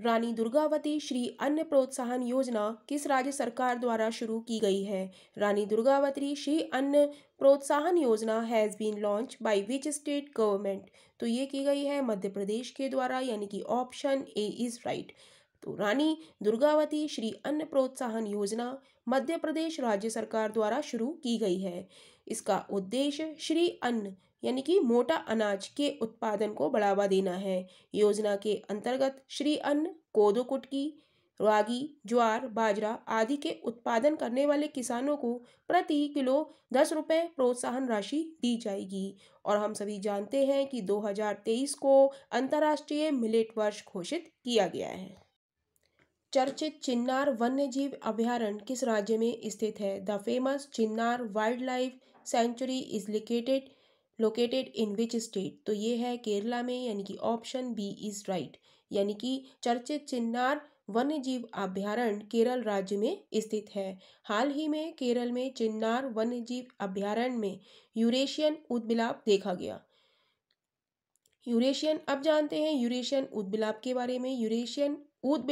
रानी दुर्गावती श्री अन्य प्रोत्साहन योजना किस राज्य सरकार द्वारा शुरू की गई है रानी दुर्गावती श्री अन्य प्रोत्साहन योजना has been launch by which state government तो ये की गई है मध्य प्रदेश के द्वारा यानी कि ऑप्शन ए इज़ राइट तो रानी दुर्गावती श्री अन्न प्रोत्साहन योजना मध्य प्रदेश राज्य सरकार द्वारा शुरू की गई है इसका उद्देश्य श्री अन्न यानी कि मोटा अनाज के उत्पादन को बढ़ावा देना है योजना के अंतर्गत श्री अन्न कोदो कुटकी रागी ज्वार बाजरा आदि के उत्पादन करने वाले किसानों को प्रति किलो दस रुपये प्रोत्साहन राशि दी जाएगी और हम सभी जानते हैं कि 2023 को अंतर्राष्ट्रीय मिलेट वर्ष घोषित किया गया है चर्चित चिन्नार वन्यजीव अभ्यारण्य किस राज्य में स्थित है the famous Chinnar wildlife sanctuary is located located in which state तो ये है केरला में यानी कि ऑप्शन बी इज राइट यानी कि चर्चित चिन्नार वन्य जीव अभ्यारण्य केरल राज्य में स्थित है हाल ही में केरल में चिन्नार वन्य जीव अभ्यारण्य में यूरेशियन उद्बिलाप देखा गया यूरेशियन अब जानते हैं यूरेशियन उद्बिलाप के बारे में यूरेशियन ऊद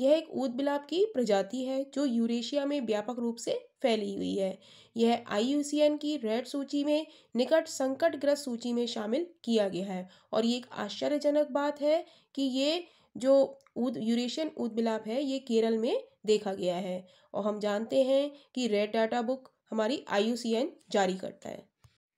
यह एक ऊद की प्रजाति है जो यूरेशिया में व्यापक रूप से फैली हुई है यह आई की रेड सूची में निकट संकटग्रस्त सूची में शामिल किया गया है और ये एक आश्चर्यजनक बात है कि ये जो उद यूरेशियन ऊदबिलाप है ये केरल में देखा गया है और हम जानते हैं कि रेड डाटा बुक हमारी आई जारी करता है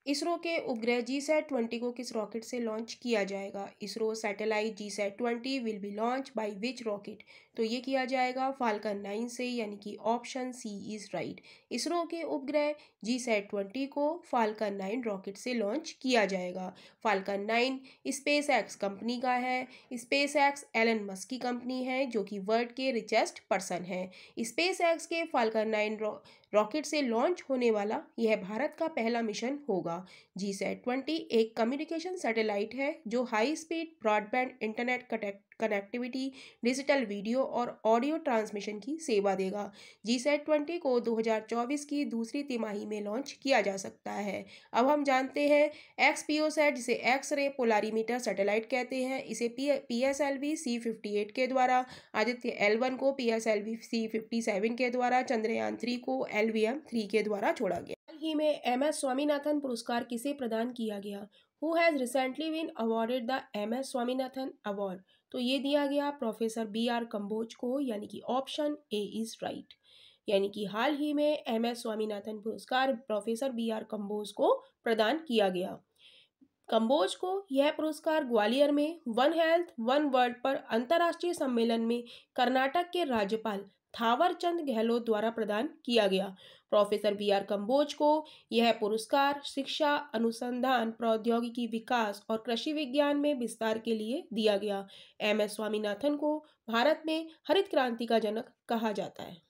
इसरो के उपग्रह जी सेट ट्वेंटी को किस रॉकेट से लॉन्च किया जाएगा ISRO satellite GSAT twenty will be launch by which rocket तो ये किया जाएगा फाल्कन नाइन से यानी कि option C is right ISRO के उपग्रह जी सेट ट्वेंटी को फाल्कन नाइन रॉकेट से लॉन्च किया जाएगा Falcon nine SpaceX company का है स्पेस एक्स एलन मस्क की कंपनी है जो कि वर्ल्ड के रिचेस्ट पर्सन है स्पेस एक्स के फाल्कन नाइन रॉकेट से लॉन्च होने वाला यह भारत का पहला मिशन होगा होगा जी सेट ट्वेंटी एक कम्युनिकेशन सैटेलाइट है जो high speed broadband internet connectivity digital video और ऑडियो ट्रांसमिशन की सेवा देगा जी सेट ट्वेंटी को 2024 की दूसरी तिमाही में लॉन्च किया जा सकता है अब हम जानते हैं एक्स पी ओ सेट जिसे एक्स रे पोलारीमीटर सैटेलाइट कहते हैं इसे P S L V C fifty eight के द्वारा आदित्य एल वन को P S L V C fifty seven के द्वारा चंद्रयान थ्री को एल वी एम थ्री के द्वारा छोड़ा गया ही में एम एस स्वामीनाथन पुरस्कार किसे प्रदान किया गया who has recently been awarded the M S Swaminathan award तो ये दिया गया प्रोफेसर बी आर कम्बोज को यानी कि ऑप्शन ए इज़ राइट यानी कि हाल ही में एम एस स्वामीनाथन पुरस्कार प्रोफेसर बी आर कम्बोज को प्रदान किया गया कम्बोज को यह पुरस्कार ग्वालियर में वन हेल्थ वन वर्ल्ड पर अंतर्राष्ट्रीय सम्मेलन में कर्नाटक के राज्यपाल थावरचंद गहलोत द्वारा प्रदान किया गया प्रोफेसर बी आर कम्बोज को यह पुरस्कार शिक्षा अनुसंधान प्रौद्योगिकी विकास और कृषि विज्ञान में विस्तार के लिए दिया गया एम एस स्वामीनाथन को भारत में हरित क्रांति का जनक कहा जाता है